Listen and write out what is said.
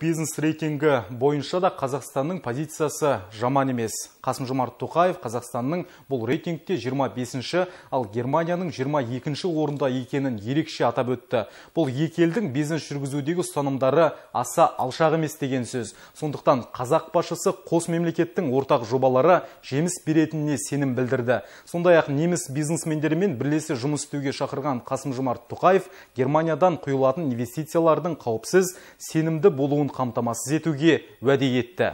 бизнес рейтингі бойынша да Қазақстанның позициясы жаман емес. Қасым Жомарт Тоқаев Қазақстанның бұл рейтингте 25-ші, ал Германияның 22-ші орында екенін ерекше атап өтті. Бұл екі бизнес жүргізудегі ұстанымдары аса алшақ емес деген сөз. Сондықтан қазақ басшысы қос мемлекеттің ортақ жобалары жеміс беретініне сенім білдірді. Сондай-ақ неміс бизнесмендерімен бірлесе жұмыс істеуге шақырған Қасым Жомарт Германиядан құйылатын инвестициялардың қауіпсіз, сенімді болуын қамтамасыз етуге уәде етті